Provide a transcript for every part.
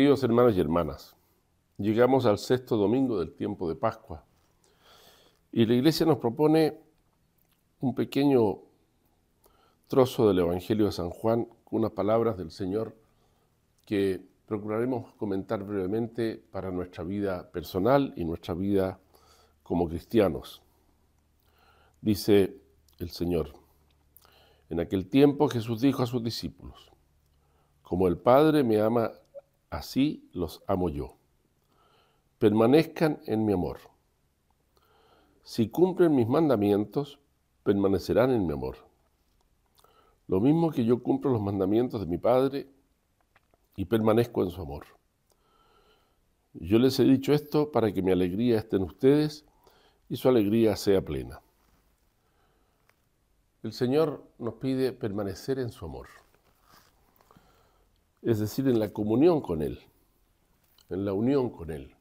Queridos hermanos y hermanas, llegamos al sexto domingo del tiempo de Pascua y la iglesia nos propone un pequeño trozo del Evangelio de San Juan unas palabras del Señor que procuraremos comentar brevemente para nuestra vida personal y nuestra vida como cristianos. Dice el Señor, en aquel tiempo Jesús dijo a sus discípulos, como el Padre me ama, Así los amo yo. Permanezcan en mi amor. Si cumplen mis mandamientos, permanecerán en mi amor. Lo mismo que yo cumplo los mandamientos de mi Padre y permanezco en su amor. Yo les he dicho esto para que mi alegría esté en ustedes y su alegría sea plena. El Señor nos pide permanecer en su amor es decir, en la comunión con Él, en la unión con Él,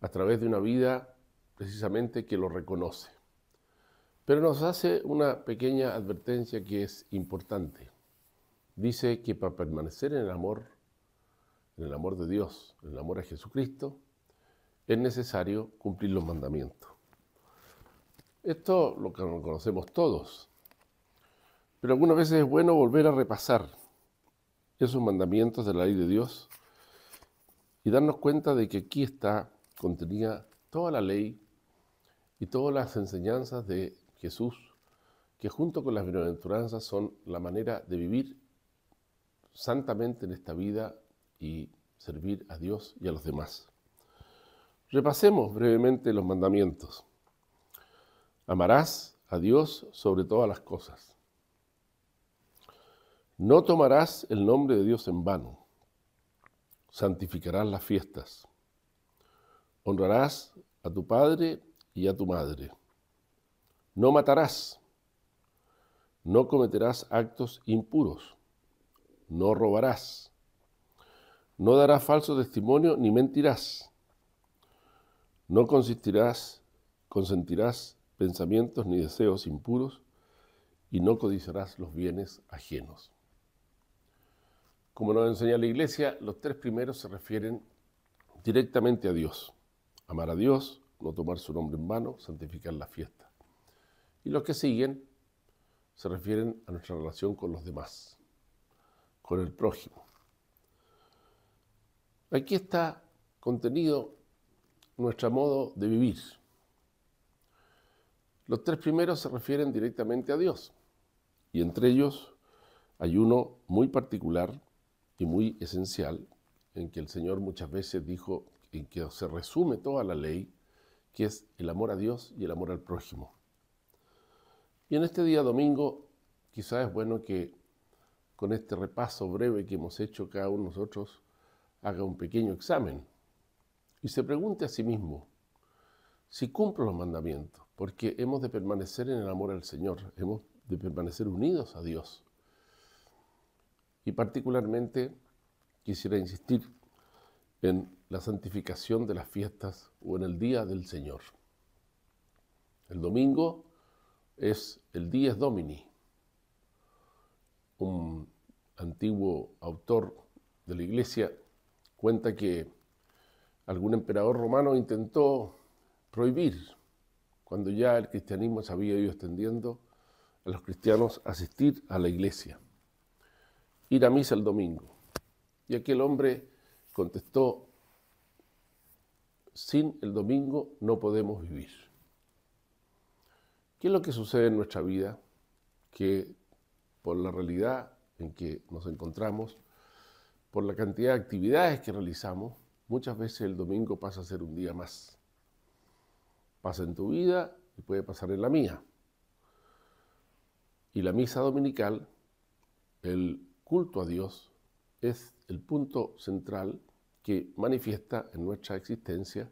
a través de una vida precisamente que lo reconoce. Pero nos hace una pequeña advertencia que es importante. Dice que para permanecer en el amor, en el amor de Dios, en el amor a Jesucristo, es necesario cumplir los mandamientos. Esto lo conocemos todos, pero algunas veces es bueno volver a repasar esos mandamientos de la ley de Dios y darnos cuenta de que aquí está contenida toda la ley y todas las enseñanzas de Jesús, que junto con las bienaventuranzas son la manera de vivir santamente en esta vida y servir a Dios y a los demás. Repasemos brevemente los mandamientos. Amarás a Dios sobre todas las cosas. No tomarás el nombre de Dios en vano. Santificarás las fiestas. Honrarás a tu padre y a tu madre. No matarás. No cometerás actos impuros. No robarás. No darás falso testimonio ni mentirás. No consistirás, consentirás pensamientos ni deseos impuros y no codiciarás los bienes ajenos. Como nos enseña la Iglesia, los tres primeros se refieren directamente a Dios. Amar a Dios, no tomar su nombre en vano, santificar la fiesta. Y los que siguen se refieren a nuestra relación con los demás, con el prójimo. Aquí está contenido nuestro modo de vivir. Los tres primeros se refieren directamente a Dios y entre ellos hay uno muy particular y muy esencial en que el Señor muchas veces dijo, en que se resume toda la ley, que es el amor a Dios y el amor al prójimo. Y en este día domingo, quizás es bueno que con este repaso breve que hemos hecho cada uno de nosotros, haga un pequeño examen y se pregunte a sí mismo si cumplo los mandamientos, porque hemos de permanecer en el amor al Señor, hemos de permanecer unidos a Dios. Y particularmente quisiera insistir en la santificación de las fiestas o en el día del Señor. El domingo es el Dies Domini. Un antiguo autor de la iglesia cuenta que algún emperador romano intentó prohibir, cuando ya el cristianismo se había ido extendiendo, a los cristianos asistir a la iglesia ir a misa el domingo. Y aquel hombre contestó, sin el domingo no podemos vivir. ¿Qué es lo que sucede en nuestra vida? Que por la realidad en que nos encontramos, por la cantidad de actividades que realizamos, muchas veces el domingo pasa a ser un día más. Pasa en tu vida y puede pasar en la mía. Y la misa dominical, el culto a Dios es el punto central que manifiesta en nuestra existencia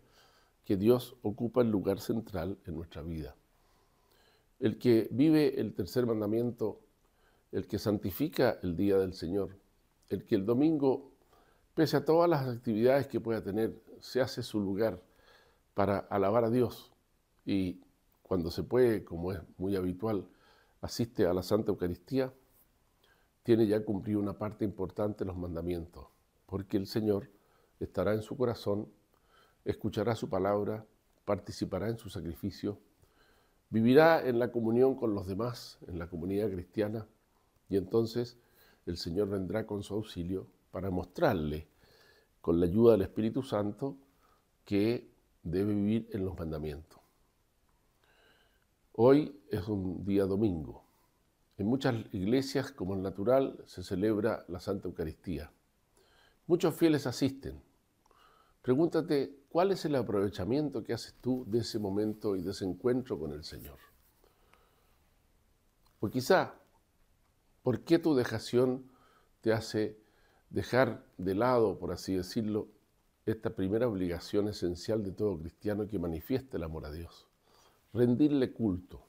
que Dios ocupa el lugar central en nuestra vida. El que vive el tercer mandamiento, el que santifica el día del Señor, el que el domingo, pese a todas las actividades que pueda tener, se hace su lugar para alabar a Dios y cuando se puede, como es muy habitual, asiste a la Santa Eucaristía, tiene ya cumplido una parte importante de los mandamientos, porque el Señor estará en su corazón, escuchará su palabra, participará en su sacrificio, vivirá en la comunión con los demás, en la comunidad cristiana, y entonces el Señor vendrá con su auxilio para mostrarle, con la ayuda del Espíritu Santo, que debe vivir en los mandamientos. Hoy es un día domingo en muchas iglesias, como es natural, se celebra la Santa Eucaristía. Muchos fieles asisten. Pregúntate, ¿cuál es el aprovechamiento que haces tú de ese momento y de ese encuentro con el Señor? Pues quizá, ¿por qué tu dejación te hace dejar de lado, por así decirlo, esta primera obligación esencial de todo cristiano que manifiesta el amor a Dios? Rendirle culto.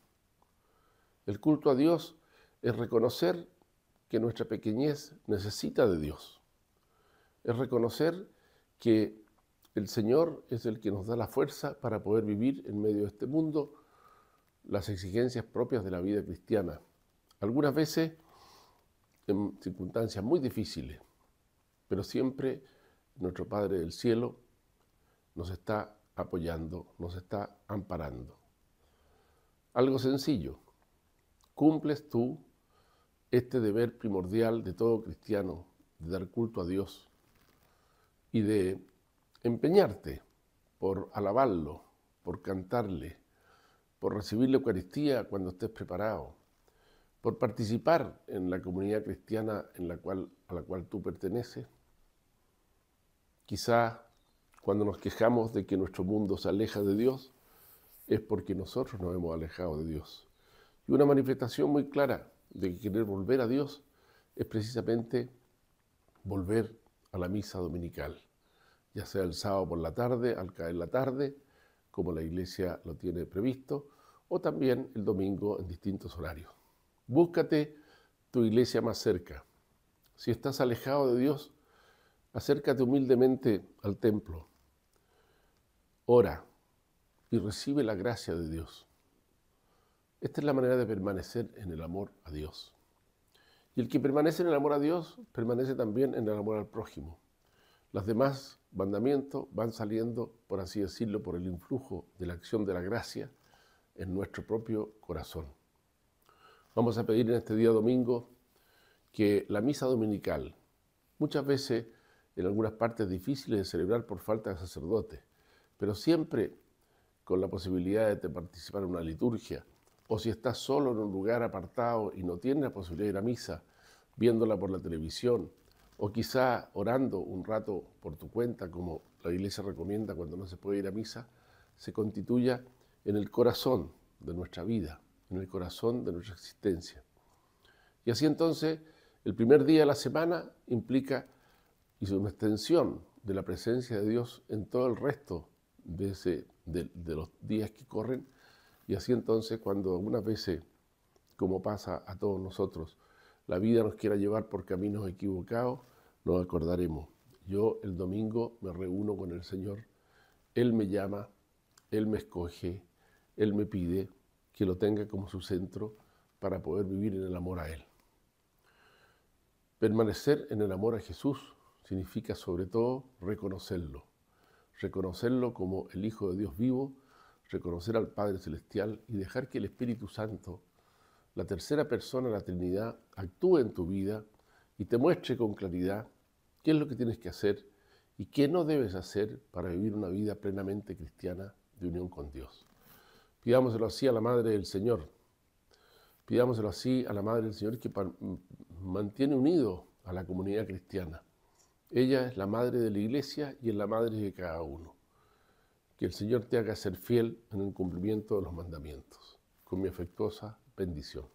El culto a Dios es reconocer que nuestra pequeñez necesita de Dios. Es reconocer que el Señor es el que nos da la fuerza para poder vivir en medio de este mundo las exigencias propias de la vida cristiana. Algunas veces en circunstancias muy difíciles, pero siempre nuestro Padre del Cielo nos está apoyando, nos está amparando. Algo sencillo, cumples tú este deber primordial de todo cristiano, de dar culto a Dios y de empeñarte por alabarlo, por cantarle, por recibir la Eucaristía cuando estés preparado, por participar en la comunidad cristiana en la cual, a la cual tú perteneces. Quizá cuando nos quejamos de que nuestro mundo se aleja de Dios, es porque nosotros nos hemos alejado de Dios. Y una manifestación muy clara de querer volver a Dios es precisamente volver a la misa dominical, ya sea el sábado por la tarde, al caer la tarde, como la iglesia lo tiene previsto, o también el domingo en distintos horarios. Búscate tu iglesia más cerca. Si estás alejado de Dios, acércate humildemente al templo. Ora y recibe la gracia de Dios. Esta es la manera de permanecer en el amor a Dios. Y el que permanece en el amor a Dios, permanece también en el amor al prójimo. Los demás mandamientos van saliendo, por así decirlo, por el influjo de la acción de la gracia en nuestro propio corazón. Vamos a pedir en este día domingo que la misa dominical, muchas veces en algunas partes difíciles de celebrar por falta de sacerdote, pero siempre con la posibilidad de participar en una liturgia, o si estás solo en un lugar apartado y no tienes la posibilidad de ir a misa, viéndola por la televisión, o quizá orando un rato por tu cuenta, como la Iglesia recomienda cuando no se puede ir a misa, se constituya en el corazón de nuestra vida, en el corazón de nuestra existencia. Y así entonces, el primer día de la semana implica y una extensión de la presencia de Dios en todo el resto de los días que corren, y así entonces cuando algunas veces, como pasa a todos nosotros, la vida nos quiera llevar por caminos equivocados, nos acordaremos. Yo el domingo me reúno con el Señor, Él me llama, Él me escoge, Él me pide que lo tenga como su centro para poder vivir en el amor a Él. Permanecer en el amor a Jesús significa sobre todo reconocerlo, reconocerlo como el Hijo de Dios vivo reconocer al Padre Celestial y dejar que el Espíritu Santo, la tercera persona de la Trinidad, actúe en tu vida y te muestre con claridad qué es lo que tienes que hacer y qué no debes hacer para vivir una vida plenamente cristiana de unión con Dios. Pidámoselo así a la Madre del Señor. Pidámoselo así a la Madre del Señor que mantiene unido a la comunidad cristiana. Ella es la Madre de la Iglesia y es la Madre de cada uno. Que el Señor te haga ser fiel en el cumplimiento de los mandamientos. Con mi afectuosa bendición.